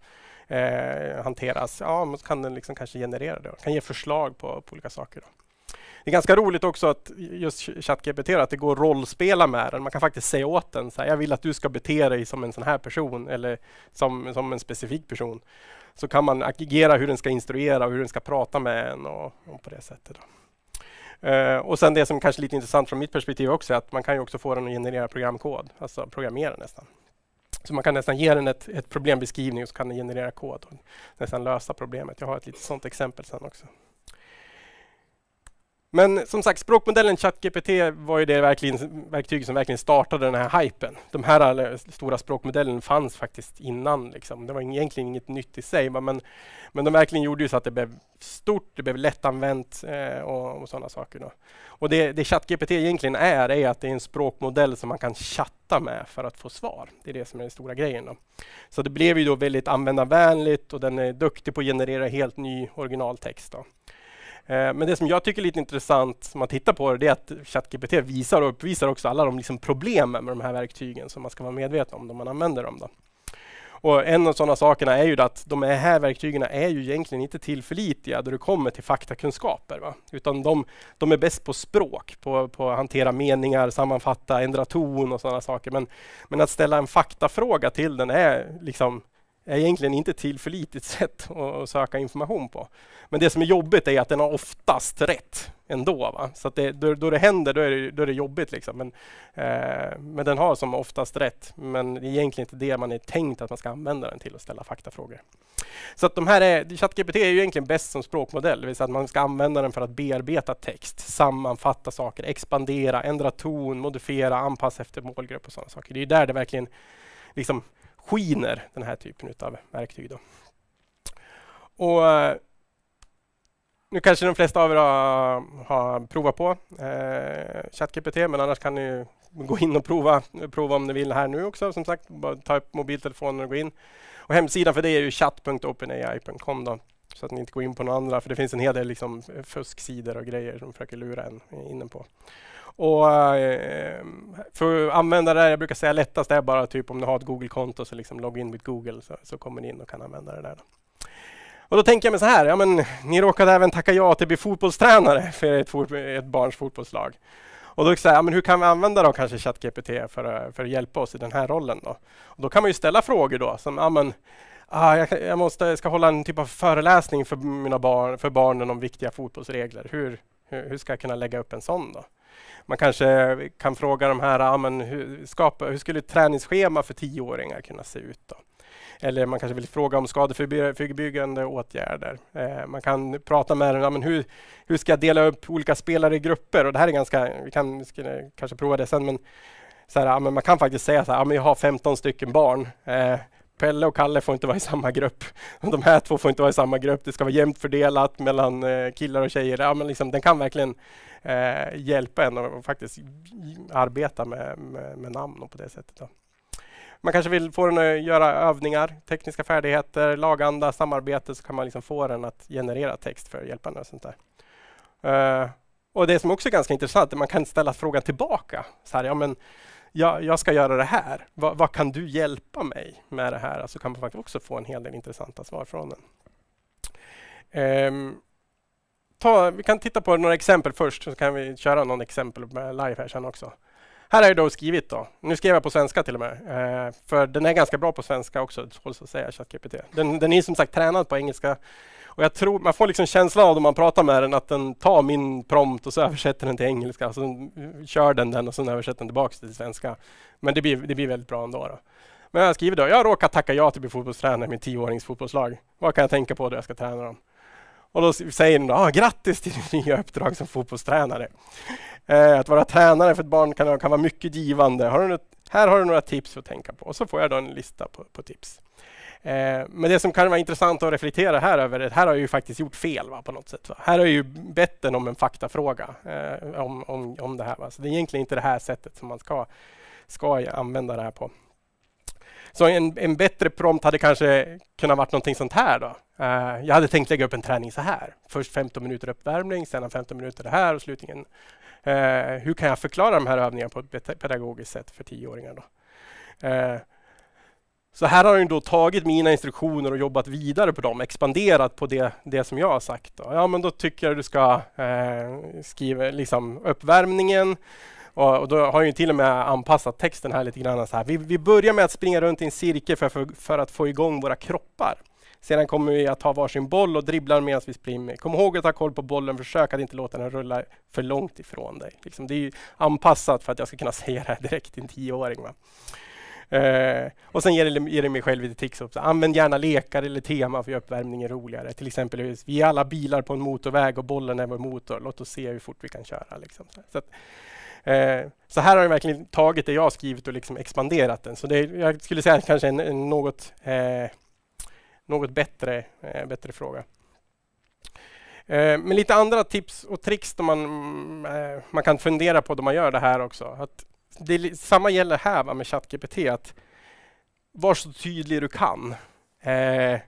eh, hanteras, ja, man kan den liksom kanske generera det. och kan ge förslag på, på olika saker. Då. Det är ganska roligt också att just ChatGPT, att det går att rollspela med den. Man kan faktiskt säga åt den, så här, jag vill att du ska bete dig som en sån här person eller som, som en specifik person. Så kan man agera hur den ska instruera och hur den ska prata med en och, och på det sättet. Då. Uh, och sen det som kanske är lite intressant från mitt perspektiv också, är att man kan ju också få den att generera programkod, alltså programmera nästan. Så man kan nästan ge den ett, ett problembeskrivning och så kan den generera kod och nästan lösa problemet. Jag har ett litet sånt exempel sen också. Men som sagt, språkmodellen ChatGPT var ju det verktyg som verkligen startade den här hypen. De här eh, stora språkmodellen fanns faktiskt innan. Liksom. Det var egentligen inget nytt i sig, men, men de verkligen gjorde ju så att det blev stort, det blev lättanvänt eh, och, och sådana saker. Då. Och det, det ChatGPT egentligen är, är att det är en språkmodell som man kan chatta med för att få svar. Det är det som är den stora grejen. Då. Så det blev ju då väldigt användarvänligt och den är duktig på att generera helt ny originaltext. Då. Eh, men det som jag tycker är lite intressant när man tittar på det, är att ChatGPT visar och uppvisar också alla de liksom problemen med de här verktygen som man ska vara medveten om när man använder dem. Då. Och en av sådana sakerna är ju att de här verktygen är ju egentligen inte tillförlitliga då det kommer till faktakunskaper. Va? Utan de, de, är bäst på språk, på, på, att hantera meningar, sammanfatta, ändra ton och sådana saker. Men, men, att ställa en faktafråga till den är liksom är egentligen inte tillförlitligt sätt att söka information på. Men det som är jobbigt är att den har oftast rätt ändå. Va? Så det, då, då, det händer, då är det, då är det jobbigt. Liksom. Men, eh, men den har som oftast rätt. Men det är egentligen inte det man är tänkt att man ska använda den till att ställa faktafrågor. Så att de här är, ChatGPT är ju egentligen bäst som språkmodell, det vill säga att man ska använda den för att bearbeta text, sammanfatta saker, expandera, ändra ton, modifiera, anpassa efter målgrupp och sådana saker. Det är där det verkligen liksom, skiner, den här typen av verktyg. Då. Och, eh, nu kanske de flesta av er har, har provat på eh, ChatGPT, men annars kan ni gå in och prova, prova om ni vill här nu också. Som sagt, bara ta upp mobiltelefonen och gå in. Och hemsidan för det är ju chat.openai.com så att ni inte går in på några andra, för det finns en hel del liksom, eh, fusksidor och grejer som försöker lura en eh, inne på. Och eh, för att använda det där, jag brukar säga lättast är bara typ om du har ett Google-konto så liksom logga in med Google så, så kommer ni in och kan använda det där. Då. Och då tänker jag mig så här, ja men ni råkade även tacka ja till att bli fotbollstränare för ett, fot, ett barns fotbollslag. Och då säger jag, men hur kan vi använda då kanske ChatGPT för, för att hjälpa oss i den här rollen då? Och då kan man ju ställa frågor då som, ja men ah, jag, jag, måste, ska hålla en typ av föreläsning för, mina barn, för barnen om viktiga fotbollsregler. Hur, hur, hur ska jag kunna lägga upp en sån då? Man kanske kan fråga de här, ah, men hur, skapa, hur skulle ett träningsschema för tioåringar kunna se ut? Då? Eller man kanske vill fråga om skadeförebyggande åtgärder. Eh, man kan prata med dem, ja, men hur, hur ska jag dela upp olika spelare i grupper? Och det här är ganska, vi kan vi kanske prova det sen, men, så här, ja, men man kan faktiskt säga så här, jag har 15 stycken barn. Eh, Pelle och Kalle får inte vara i samma grupp. De här två får inte vara i samma grupp. Det ska vara jämnt fördelat mellan eh, killar och tjejer. Ja, men liksom, den kan verkligen eh, hjälpa en att faktiskt arbeta med, med, med namn på det sättet. Då. Man kanske vill få den att göra övningar, tekniska färdigheter, laganda, samarbete så kan man liksom få den att generera text för hjälparna och sånt där. Eh, och det som också är ganska intressant är att man kan ställa frågan tillbaka. Så här, ja, men, jag, jag ska göra det här. Va, vad kan du hjälpa mig med det här? Så alltså kan man faktiskt också få en hel del intressanta svar från den. Um, ta, vi kan titta på några exempel först, så kan vi köra någon exempel live här sen också. Här har jag då skrivit, då. nu skrev jag på svenska till och med, eh, för den är ganska bra på svenska också, så att säga, ChatGPT. Den, den är som sagt tränad på engelska och jag tror, man får liksom känslan av när man pratar med den att den tar min prompt och så översätter den till engelska. Och sen eh, kör den den och sen översätter den tillbaks till svenska. Men det blir, det blir väldigt bra ändå. Då. Men jag skriver då, jag råkar tacka ja till att bli fotbollstränare i min tioårings fotbollslag. Vad kan jag tänka på då jag ska träna dem? Och då säger den då, ah, grattis till ditt nya uppdrag som fotbollstränare. Eh, att vara tränare för ett barn kan, kan vara mycket givande. Har du något, här har du några tips att tänka på. Och så får jag då en lista på, på tips. Eh, men det som kan vara intressant att reflektera här över, är här har jag ju faktiskt gjort fel va, på något sätt. Va? Här har jag ju bett den om en faktafråga eh, om, om, om det här. Va? Så det är egentligen inte det här sättet som man ska, ska använda det här på. Så en, en bättre prompt hade kanske kunnat vara någonting sånt här då. Uh, jag hade tänkt lägga upp en träning så här. Först 15 minuter uppvärmning, sedan 15 minuter det här och slutligen uh, hur kan jag förklara de här övningarna på ett pedagogiskt sätt för tioåringar då? Uh, så här har den då tagit mina instruktioner och jobbat vidare på dem, expanderat på det, det som jag har sagt. Då. Ja, men då tycker jag du ska eh, skriva liksom, uppvärmningen och, och, då har jag till och med anpassat texten här lite grann. Så här. Vi, vi börjar med att springa runt i en cirkel för, för, för att få igång våra kroppar. Sedan kommer vi att ha varsin boll och dribblar medan vi springer. Kom ihåg att ha koll på bollen, försök att inte låta den rulla för långt ifrån dig. Liksom, det är anpassat för att jag ska kunna säga det här direkt till en tioåring. Va? Eh, och sen ger, ger det mig själv lite tics också. Använd gärna lekar eller tema för att göra uppvärmningen roligare. Till exempel, vi är alla bilar på en motorväg och bollen är vår motor. Låt oss se hur fort vi kan köra. Liksom. Så, att, eh, så, här har jag verkligen tagit det jag skrivit och liksom expanderat den. Så det, jag skulle säga kanske en, en något, eh, något bättre, eh, bättre fråga. Eh, men lite andra tips och tricks man, mm, eh, man kan fundera på då man gör det här också. Att det, samma gäller här med ChatGPT. var så tydlig du kan. Eh,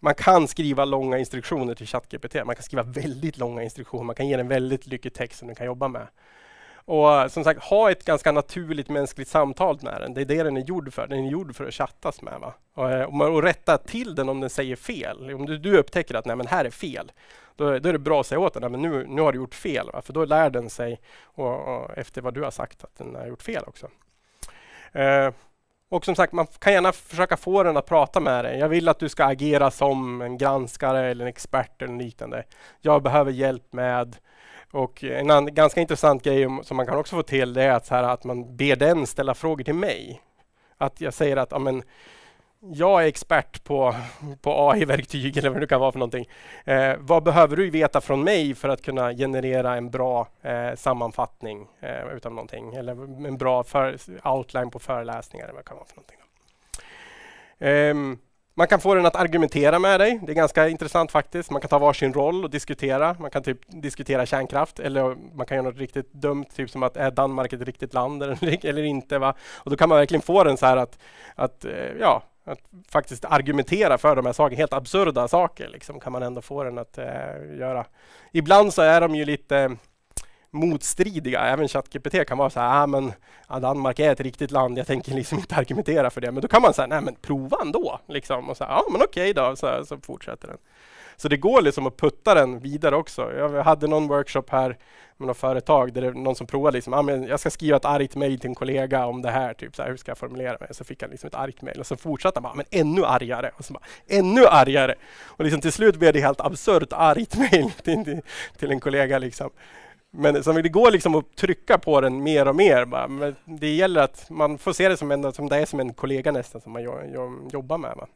man kan skriva långa instruktioner till ChatGPT. Man kan skriva väldigt långa instruktioner. Man kan ge den väldigt mycket text som den kan jobba med. Och eh, som sagt, ha ett ganska naturligt mänskligt samtal med den. Det är det den är gjord för. Den är gjord för att chattas med. Va? Och, och, eh, och rätta till den om den säger fel. Om du, du upptäcker att nej, men här är fel, då, då, är det bra att säga åt den att nu, nu har du gjort fel. Va? För då lär den sig och, och efter vad du har sagt att den har gjort fel också. Eh, och som sagt, man kan gärna försöka få den att prata med dig. Jag vill att du ska agera som en granskare eller en expert eller liknande. Jag behöver hjälp med och en annan ganska intressant grej som man kan också få till det är att, här, att man ber den ställa frågor till mig. Att jag säger att amen, jag är expert på, på AI-verktyg eller vad det kan vara för någonting. Eh, vad behöver du veta från mig för att kunna generera en bra eh, sammanfattning eh, utav någonting? Eller en bra för- outline på föreläsningar eller vad det kan vara för någonting. Ehm, man kan få den att argumentera med dig. Det är ganska intressant faktiskt. Man kan ta varsin roll och diskutera. Man kan typ diskutera kärnkraft eller man kan göra något riktigt dumt, typ som att är Danmark ett riktigt land eller, inte? Va? Och då kan man verkligen få den så här att, att eh, ja, att faktiskt argumentera för de här sakerna, helt absurda saker liksom, kan man ändå få den att eh, göra. Ibland så är de ju lite motstridiga. Även ChatGPT kan vara så här, ah, men ja, Danmark är ett riktigt land, jag tänker liksom inte argumentera för det. Men då kan man säga, nej men prova ändå. Liksom. Och så ja ah, men okej okay då, så, här, så fortsätter den. Så det går liksom att putta den vidare också. Jag hade någon workshop här med något företag där det någon som provade liksom, ah, men jag ska skriva ett argt mejl till en kollega om det här, typ så här, hur ska jag formulera mig? Så fick han liksom ett argt mejl och så fortsatte han bara, men ännu argare och så bara, ännu argare. Och liksom till slut blev det helt absurt argt mejl till, till, till en kollega liksom. Men som det går liksom att trycka på den mer och mer. Bara. Men det gäller att man får se det som, en, som, det är som en kollega nästan som man jobbar med. Va?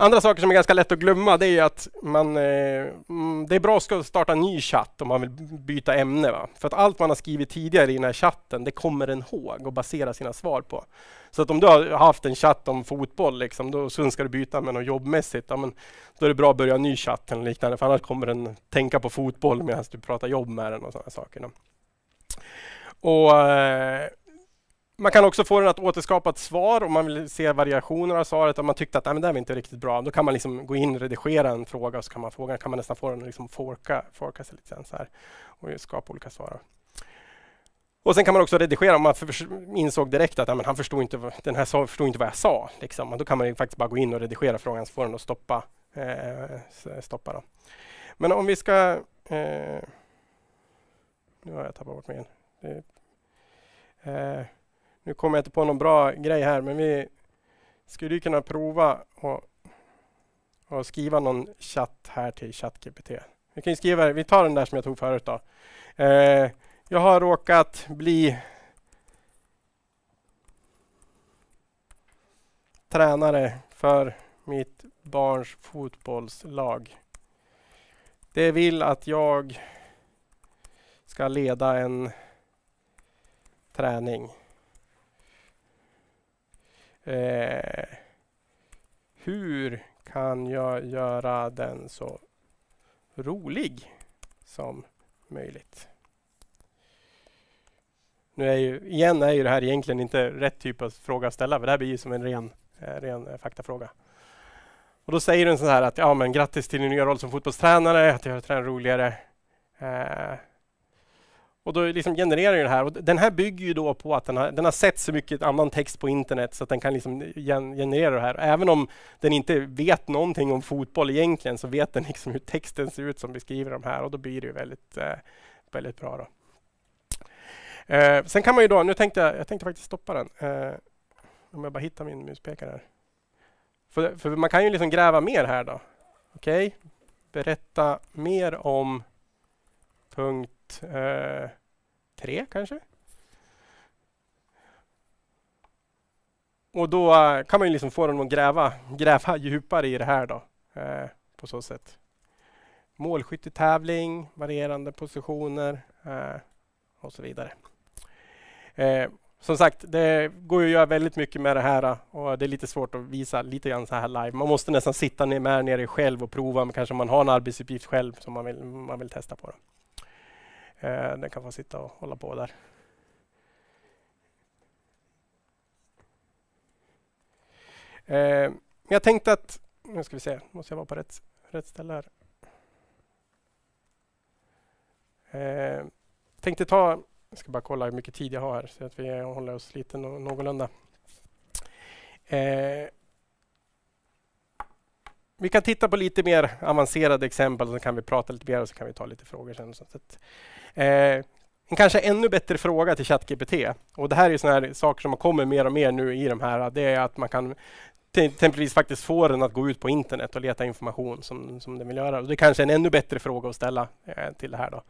Andra saker som är ganska lätt att glömma det är att man, eh, mm, det är bra att starta en ny chatt om man vill byta ämne. Va? För att allt man har skrivit tidigare i den här chatten det kommer den ihåg och basera sina svar på. Så att om du har haft en chatt om fotboll liksom, då sen ska du byta med något jobbmässigt. Ja, men då är det bra att börja en ny chatt eller liknande för annars kommer den tänka på fotboll medan du pratar jobb med den och sådana saker. Och, eh, man kan också få den att återskapa ett svar om man vill se variationer av svaret. Om man tyckte att Nej, men det här var inte riktigt bra, då kan man liksom gå in och redigera en fråga och så kan man, frågan, kan man nästan få den att liksom forka, forka sig lite sen så här och skapa olika svar. Och Sen kan man också redigera om man insåg direkt att ja, men han förstod inte, den här förstod inte vad jag sa. Liksom. då kan man faktiskt bara gå in och redigera frågan så får den att stoppa. Eh, stoppa då. Men om vi ska... Eh, nu har jag tappat bort mig igen. Eh, eh nu kommer jag inte på någon bra grej här, men vi skulle ju kunna prova och, och skriva någon chatt här till ChatGPT. Vi kan skriva, vi tar den där som jag tog förut då. Eh, jag har råkat bli tränare för mitt barns fotbollslag. Det vill att jag ska leda en träning. Eh, hur kan jag göra den så rolig som möjligt? Nu är ju, igen är ju det här egentligen inte rätt typ av fråga att ställa, för det här blir ju som en ren, eh, ren eh, faktafråga. Och då säger den så här att ja, men grattis till din nya roll som fotbollstränare, att jag har tränat roligare. Eh, och då liksom genererar den här. Och den här bygger ju då på att den har, den har sett så mycket annan text på internet så att den kan liksom eh, gen generera det här. Även om den inte vet någonting om fotboll egentligen så vet den liksom hur texten ser ut som beskriver de här och då blir det ju väldigt, eh, väldigt bra. Då. Eh, sen kan man ju då, nu tänkte jag, jag tänkte faktiskt stoppa den. Eh, om jag bara hittar min muspekare här. För, för, man kan ju liksom gräva mer här då. Okej, okay. berätta mer om punkt eh, tre kanske. Och då eh, kan man ju liksom få dem att gräva, gräva djupare i det här då, eh, på så sätt. Målskyttetävling, varierande positioner eh, och så vidare. Eh, som sagt, det går ju att göra väldigt mycket med det här eh, och det är lite svårt att visa lite grann så här live. Man måste nästan sitta ner, med nere själv och prova. Men kanske man har en arbetsuppgift själv som man vill, man vill testa på. Då. Eh, den kan få sitta och hålla på där. Eh, jag tänkte att, nu ska vi se, måste jag vara på rätt, rätt ställe här. Eh, tänkte ta, jag ska bara kolla hur mycket tid jag har här så att vi håller oss lite no någorlunda. Eh, vi kan titta på lite mer avancerade exempel, så kan vi prata lite mer och så kan vi ta lite frågor sen. Så att, eh, en kanske ännu bättre fråga till ChatGPT, och det här är såna saker som kommer mer och mer nu i de här, det är att man kan exempelvis faktiskt få den att gå ut på internet och leta information som, som den vill göra. Och det är kanske är en ännu bättre fråga att ställa eh, till det här. Då.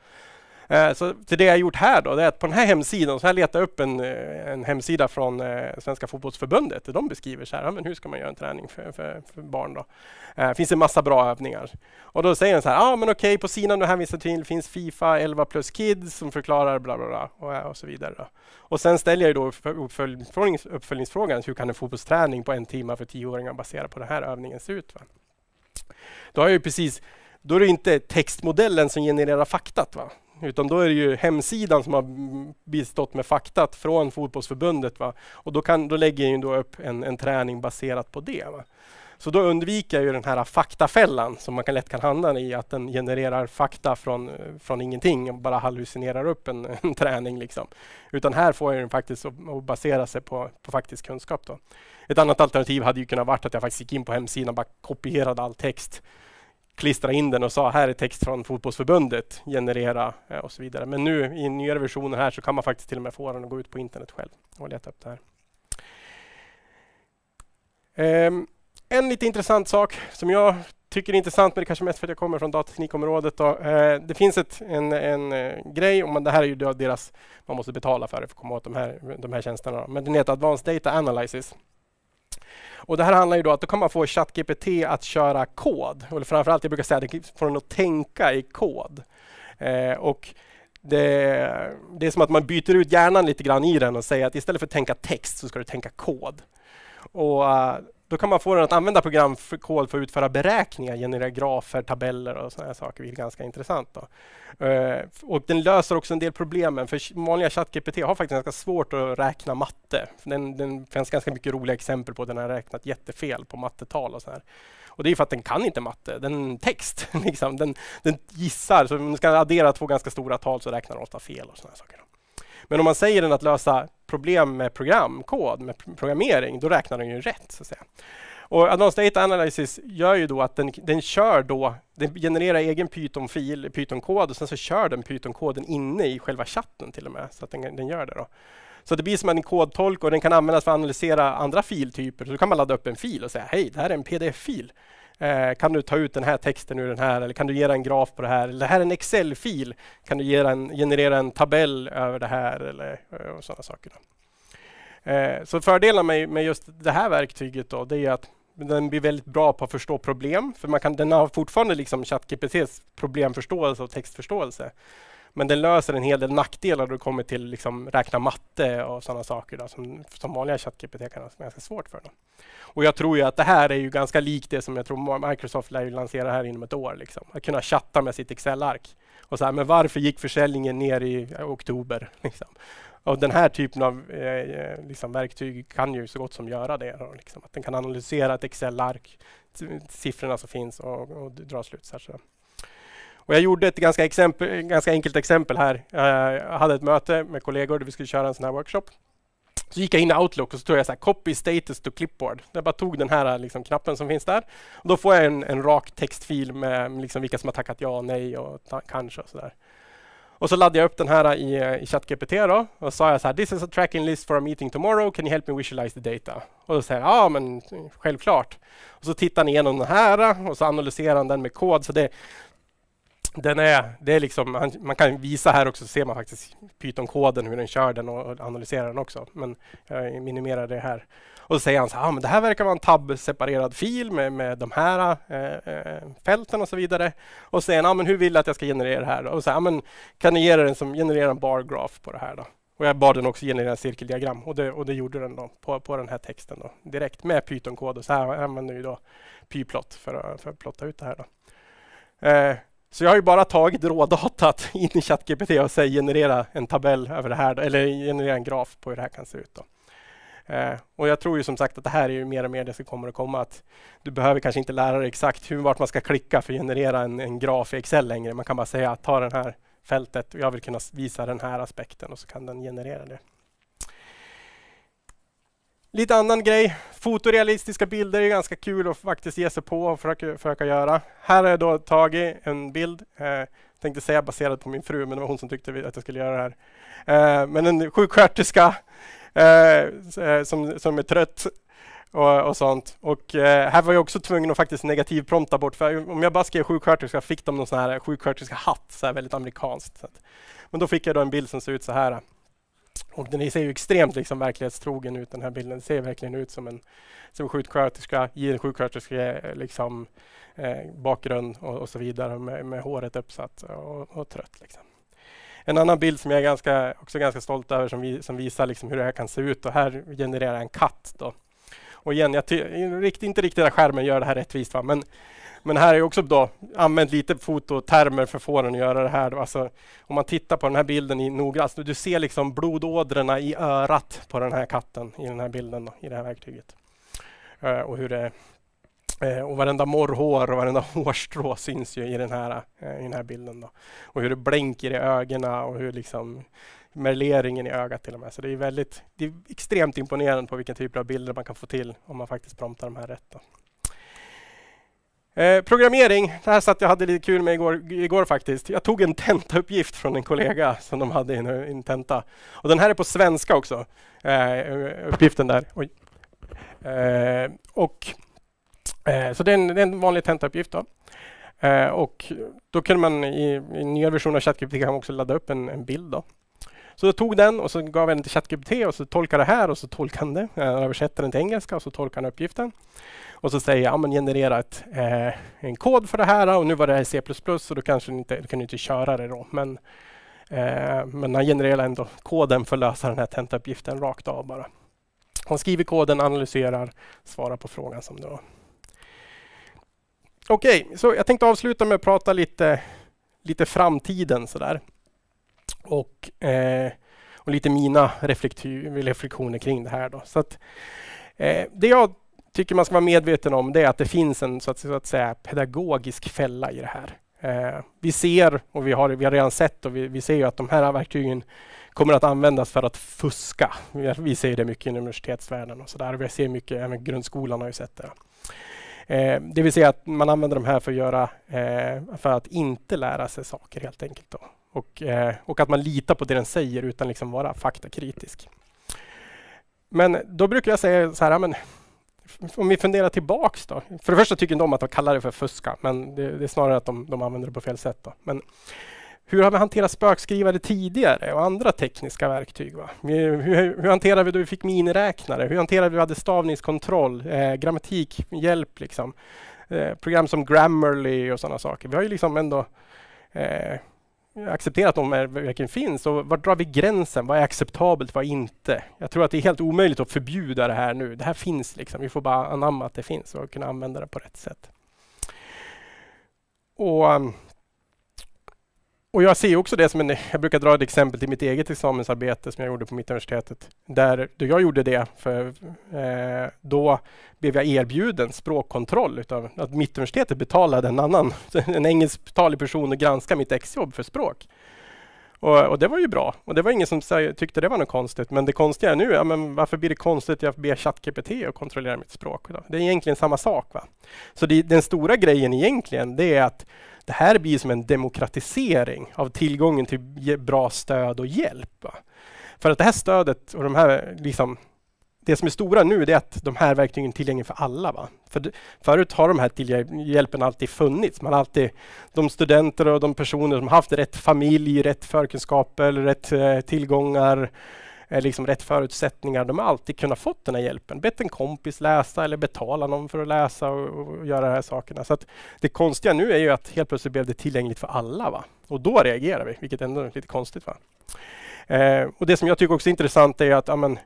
Eh, så till det jag gjort här då, det är att på den här hemsidan, så här letar jag upp en, eh, en hemsida från eh, Svenska fotbollsförbundet där de beskriver så här, men hur ska man göra en träning för, för, för barn då? Det finns en massa bra övningar. Och då säger den så här, ja ah, men okej, okay, på sidan du hänvisar till finns Fifa 11 plus kids som förklarar bla bla bla och, och så vidare. Då. Och sen ställer jag då uppföljnings, uppföljningsfrågan, hur kan en fotbollsträning på en timme för tioåringar baserat på den här övningen se ut? Va? Då har jag precis då är det inte textmodellen som genererar faktat. Va? Utan då är det ju hemsidan som har bistått med faktat från fotbollsförbundet. Va? Och då, kan, då lägger jag ju då upp en, en träning baserat på det. Va? Så då undviker jag ju den här faktafällan som man kan lätt kan hamna i, att den genererar fakta från, från ingenting och bara hallucinerar upp en, en träning. Liksom. Utan här får jag den faktiskt att basera sig på, på faktisk kunskap. Då. Ett annat alternativ hade ju kunnat vara att jag faktiskt gick in på hemsidan och bara kopierade all text klistra in den och sa här är text från fotbollsförbundet, generera eh, och så vidare. Men nu i nyare versioner här så kan man faktiskt till och med få den att gå ut på internet själv och leta upp det här. Ehm, en lite intressant sak som jag tycker är intressant, men det kanske mest för att jag kommer från datateknikområdet. Då. Eh, det finns ett, en, en eh, grej, och det här är ju deras, man måste betala för det för att komma åt de här, de här tjänsterna. Men den heter Advanced Data Analysis. Och det här handlar ju då att då kan man få ChatGPT att köra kod. Eller framförallt, jag brukar säga att få den att tänka i kod. Eh, och det, det, är som att man byter ut hjärnan lite grann i den och säger att istället för att tänka text så ska du tänka kod. Och eh, då kan man få den att använda programkod för att utföra beräkningar, generera grafer, tabeller och sådana saker, vilket är ganska intressant. Då. Eh, och den löser också en del problemen, för vanliga ChatGPT har faktiskt ganska svårt att räkna matte. Den, den finns ganska mycket roliga exempel på att den har räknat jättefel på mattetal och så Och det är för att den kan inte matte, den text. Liksom. Den, den gissar, så om du ska addera två ganska stora tal så räknar den ofta fel och sådana saker. Men om man säger den att lösa problem med programkod, med programmering, då räknar den ju rätt. Så att säga. Och Advanced Data Analysis gör ju då att den, den kör då, den genererar egen Python-fil, Python-kod och sen så kör den Python-koden inne i själva chatten till och med, så att den, den gör det. då. Så det blir som en kodtolk och den kan användas för att analysera andra filtyper. Så då kan man ladda upp en fil och säga hej, det här är en pdf-fil. Eh, kan du ta ut den här texten ur den här? Eller kan du ge en graf på det här? Eller det här är en Excel-fil. Kan du en, generera en tabell över det här? Eller, eh, sådana saker. Eh, så fördelen med, med, just det här verktyget då, det är att den blir väldigt bra på att förstå problem. För man kan, den har fortfarande liksom ChatGPTs problemförståelse och textförståelse. Men den löser en hel del nackdelar då det kommer till liksom räkna matte och sådana saker då, som, som vanliga ChatGPT kan ha ganska svårt för. Då. Och jag tror ju att det här är ju ganska likt det som jag tror Microsoft lär lansera här inom ett år. Liksom. Att kunna chatta med sitt Excel-ark. Och så här, men varför gick försäljningen ner i oktober? Liksom. Och den här typen av eh, eh, liksom verktyg kan ju så gott som göra det. Då, liksom. Att den kan analysera ett Excel-ark, siffrorna som finns och, och dra slutsatser. Och jag gjorde ett ganska, exempel, ganska enkelt exempel här. Eh, jag hade ett möte med kollegor där vi skulle köra en sån här workshop. Så gick jag in i Outlook och så tog jag så här, copy status to clipboard. Jag bara tog den här eh, liksom, knappen som finns där. Och då får jag en, en rak textfil med mm, liksom, vilka som har tackat ja, och nej och kanske och så där. Och så laddade jag upp den här eh, i, i ChatGPT då och sa jag så här, this is a tracking list for a meeting tomorrow, can you help me visualize the data? Och då säger ja ah, men självklart. Och så tittar han igenom den här och så analyserar han den med kod. Så det, den är, det är liksom, man kan visa här också, så ser man faktiskt Python-koden, hur den kör den och analyserar den också. Men jag minimerar det här. Och så säger han så här, ah, men det här verkar vara en tab-separerad fil med, med de här eh, eh fälten och så vidare. Och säger han, ah, men hur vill du att jag ska generera det här? Och så här, ah, men kan du generera, den som, generera en bar graph på det här då? Och jag bad den också generera cirkeldiagram och det, och det gjorde den då på, på den här texten då, direkt med Python-kod. Och så här använder vi då pyplot för, för att plotta ut det här. Då. Eh, så jag har ju bara tagit rådatat in i ChatGPT och säger generera en tabell över det här, eller generera en graf på hur det här kan se ut. Eh, och jag tror ju som sagt att det här är ju mer och mer det som kommer att komma. Att du behöver kanske inte lära dig exakt hur, vart man ska klicka för att generera en, en graf i Excel längre. Man kan bara säga ta det här fältet och jag vill kunna visa den här aspekten och så kan den generera det. Lite annan grej. Fotorealistiska bilder är ganska kul att faktiskt ge sig på och försöka, försöka göra. Här har jag då tagit en bild, eh, tänkte säga baserad på min fru, men det var hon som tyckte att jag skulle göra det här. Eh, men en sjuksköterska eh, eh, som, som är trött och, och, sånt. Och eh, här var jag också tvungen att faktiskt negativprompta bort, för om jag bara skrev sjuksköterska fick de någon sån här sjuksköterska-hatt, så här väldigt amerikanskt. Så att, men då fick jag då en bild som ser ut så här. Och den ser ju extremt liksom verklighetstrogen ut den här bilden. Den ser verkligen ut som en som sjuksköterska i en sjuksköterske liksom, eh, bakgrund och, och, så vidare med, med håret uppsatt och, och trött. Liksom. En annan bild som jag är ganska, också ganska stolt över som, vi, som visar liksom hur det här kan se ut och här genererar jag en katt. Då. Och igen, jag inte riktigt där skärmen gör det här rättvist, va? men men här är också då använt lite fototermer för att få den att göra det här. Alltså, om man tittar på den här bilden i noggrant, du ser liksom blodådrorna i örat på den här katten i den här bilden, då, i det här verktyget. Uh, och hur det eh, och varenda morrhår och varenda hårstrå syns ju i den här, eh, i den här bilden. Då. Och hur det blänker i ögonen och hur liksom merleringen i ögat till och med. Så det är, väldigt, det är extremt imponerande på vilken typ av bilder man kan få till om man faktiskt promptar de här rätt. Då. Eh, programmering, det här satt jag hade lite kul med igår, igår faktiskt. Jag tog en tentauppgift från en kollega som de hade i en tenta. Och den här är på svenska också, eh, uppgiften där. Eh, och, eh, så det är, en, det är en vanlig tentauppgift. Då. Eh, och då kunde man i, i nya versioner av ChatGPT också ladda upp en, en bild. Då. Så jag tog den och så gav jag den till ChatGPT och så tolkar det här och så tolkar han det. Han översätter den till engelska och så tolkar han uppgiften. Och så säger jag, ja, men generera ett, eh, en kod för det här och nu var det här C++ så då kanske inte, du kunde inte köra det då. Men, eh, men han genererar ändå koden för att lösa den här tentauppgiften rakt av bara. Han skriver koden, analyserar, svarar på frågan som det var. Okej, okay, så jag tänkte avsluta med att prata lite, lite framtiden sådär och, eh, och lite mina reflektioner kring det här. Då. Så att, eh, det jag tycker man ska vara medveten om det är att det finns en så att, så att säga, pedagogisk fälla i det här. Eh, vi ser, och vi har, vi har redan sett, och vi, vi ser att de här verktygen kommer att användas för att fuska. Vi, vi ser det mycket i universitetsvärlden och sådär. Vi ser mycket, även grundskolan har ju sett det. Eh, det vill säga att man använder de här för att, göra, eh, för att inte lära sig saker helt enkelt. Då och, eh, och att man litar på det den säger utan liksom vara faktakritisk. Men då brukar jag säga så här, men om vi funderar tillbaks då. För det första tycker de att de kallar det för fuska, men det, det är snarare att de, de, använder det på fel sätt. Då. Men hur har vi hanterat spökskrivare tidigare och andra tekniska verktyg? Va? Hur, hur hanterade vi då vi fick miniräknare? Hur hanterade vi hade stavningskontroll, eh, grammatikhjälp, liksom. eh, program som Grammarly och sådana saker? Vi har ju liksom ändå eh, acceptera att de är, verkligen finns och var drar vi gränsen? Vad är acceptabelt? Vad är inte? Jag tror att det är helt omöjligt att förbjuda det här nu. Det här finns liksom. Vi får bara anamma att det finns och kunna använda det på rätt sätt. Och ehm, och jag ser också det som en... Jag brukar dra ett exempel till mitt eget examensarbete som jag gjorde på Mittuniversitetet. Där då jag gjorde det, för, eh, då blev jag erbjuden språkkontroll utav att Mittuniversitetet betalade en annan, en engelsktalig person att granska mitt exjobb för språk. Och, och, det var ju bra. Och det var ingen som tyckte det var något konstigt. Men det konstiga nu, ja, men varför blir det konstigt att be ChatGPT att kontrollera mitt språk? Då? Det är egentligen samma sak. va? Så det, den stora grejen egentligen, det är att det här blir som en demokratisering av tillgången till bra stöd och hjälp. För att det här stödet och de här liksom, det som är stora nu är att de här verktygen är tillgängliga för alla. Va? För förut har de här hjälpen alltid funnits. Man alltid, de studenter och de personer som haft rätt familj, rätt förkunskaper, rätt eh, tillgångar Eh, liksom rätt förutsättningar, de har alltid kunnat fått den här hjälpen. Bett en kompis läsa eller betala någon för att läsa och, och göra de här sakerna. Så det konstiga nu är ju att helt plötsligt blev det tillgängligt för alla. Va? Och då reagerar vi, vilket ändå är lite konstigt. Va? Eh, och Det som jag tycker också är intressant är att amen,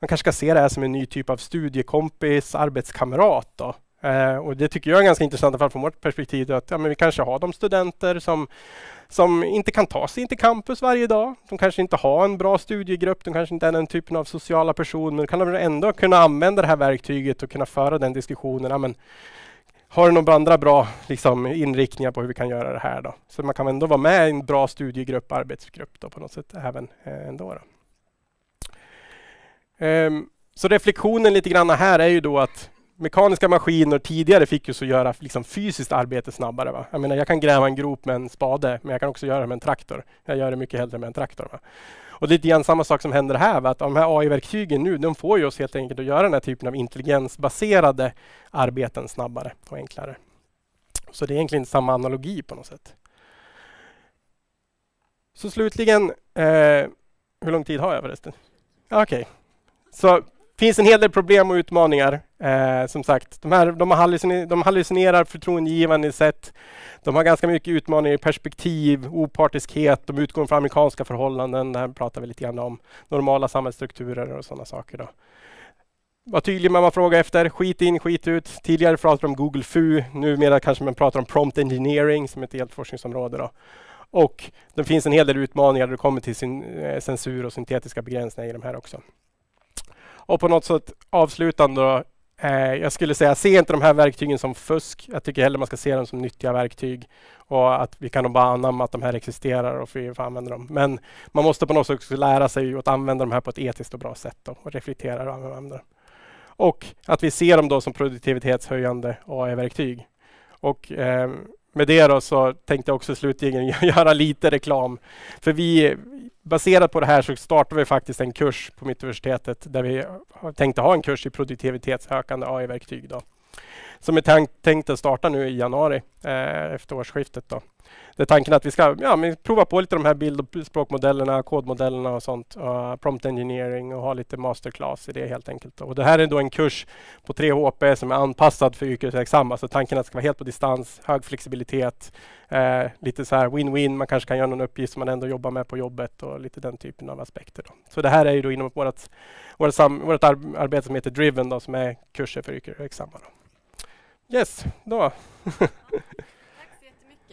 man kanske ska se det här som en ny typ av studiekompis, arbetskamrat. Då. Eh, och det tycker jag är ganska intressant, från vårt perspektiv, att ja, men vi kanske har de studenter som, som inte kan ta sig in till campus varje dag. De kanske inte har en bra studiegrupp, de kanske inte är den typen av sociala personer. Då kan de ändå kunna använda det här verktyget och kunna föra den diskussionen. Ja, men, har du några andra bra liksom, inriktningar på hur vi kan göra det här? Då? Så man kan ändå vara med i en bra studiegrupp, arbetsgrupp då, på något sätt även eh, ändå. Då. Um, så reflektionen lite grann här är ju då att mekaniska maskiner tidigare fick ju så göra liksom fysiskt arbete snabbare. Va? Jag menar, jag kan gräva en grop med en spade, men jag kan också göra det med en traktor. Jag gör det mycket hellre med en traktor. Va? Och det är lite samma sak som händer här, va? att de här AI-verktygen nu, de får ju oss helt enkelt att göra den här typen av intelligensbaserade arbeten snabbare och enklare. Så det är egentligen samma analogi på något sätt. Så slutligen, eh, hur lång tid har jag förresten? Okej. Okay. Så finns en hel del problem och utmaningar Eh, som sagt, de, här, de, halluciner, de hallucinerar förtroendegivande sätt. De har ganska mycket utmaningar i perspektiv, opartiskhet, de utgår från amerikanska förhållanden. Det här pratar vi lite grann om. Normala samhällsstrukturer och sådana saker. Då. Var tydlig med vad man frågar efter. Skit in, skit ut. Tidigare pratade man om Google FU. Numera kanske man pratar om prompt engineering som ett helt forskningsområde. Då. Och det finns en hel del utmaningar när det kommer till sin, eh, censur och syntetiska begränsningar i de här också. Och på något sätt avslutande då, Eh, jag skulle säga, se inte de här verktygen som fusk. Jag tycker hellre man ska se dem som nyttiga verktyg och att vi kan bara anamma att de här existerar och vi får använda dem. Men man måste på något sätt också lära sig att använda de här på ett etiskt och bra sätt då, och reflektera och använda dem. Och att vi ser dem då som produktivitetshöjande AI-verktyg. Och eh, med det då så tänkte jag också slutligen göra lite reklam. För vi, baserat på det här så startar vi faktiskt en kurs på Mittuniversitetet där vi tänkte ha en kurs i produktivitetsökande AI-verktyg. som är tänkt, tänkt att starta nu i januari eh, efter årsskiftet. Då det är tanken att vi ska ja, men prova på lite de här bild och språkmodellerna, kodmodellerna och sånt. Uh, prompt engineering och ha lite masterclass i det helt enkelt. Och det här är då en kurs på 3HP som är anpassad för yrkesverksamma. Så tanken är att det ska vara helt på distans, hög flexibilitet, uh, lite så här win-win. Man kanske kan göra någon uppgift som man ändå jobbar med på jobbet och lite den typen av aspekter. Då. Så det här är ju då inom vårt, vårt, sam, vårt ar arbete som heter Driven då, som är kurser för yrkesverksamma. Yes, då.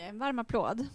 En varm applåd.